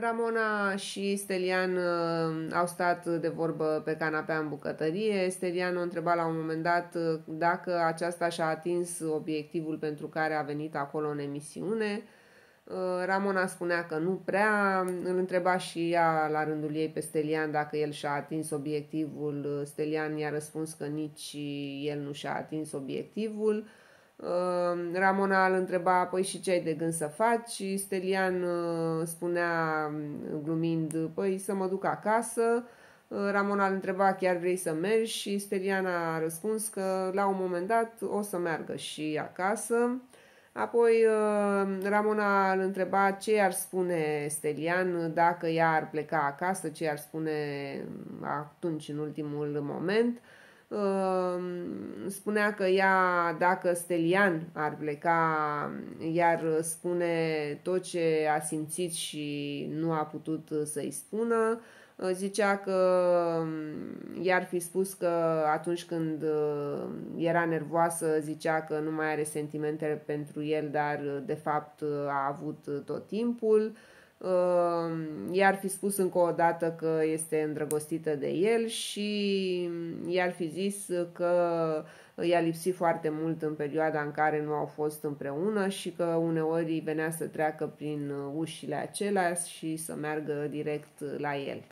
Ramona și Stelian uh, au stat de vorbă pe canapea în bucătărie. Stelian o întreba la un moment dat uh, dacă aceasta și-a atins obiectivul pentru care a venit acolo în emisiune. Uh, Ramona spunea că nu prea, îl întreba și ea la rândul ei pe Stelian dacă el și-a atins obiectivul. Stelian i-a răspuns că nici el nu și-a atins obiectivul. Uh, Ehm, Ramona îl întreba apoi și ce ai de gând să faci și Stelian ehm, spunea mm, glumind, păi să mă duc acasă. Ehm, Ramona îl întreba chiar vrei să mergi și Stelian a răspuns că la un moment dat o să meargă și acasă. Apoi Ramona îl întreba ce ar spune Stelian dacă ea ar pleca acasă, ce ar spune mm, atunci în ultimul moment spunea că ea, dacă Stelian ar pleca, iar spune tot ce a simțit și nu a putut să-i spună, zicea că i-ar fi spus că atunci când uh, era nervoasă, zicea că nu mai are sentimente pentru el, dar de fapt a avut tot timpul. Uh, i-ar fi spus încă o dată că este îndrăgostită de el și i-ar fi zis că i-a lipsit foarte mult în perioada în care nu au fost împreună și că uneori venea să treacă prin ușile acelea și să meargă direct la el.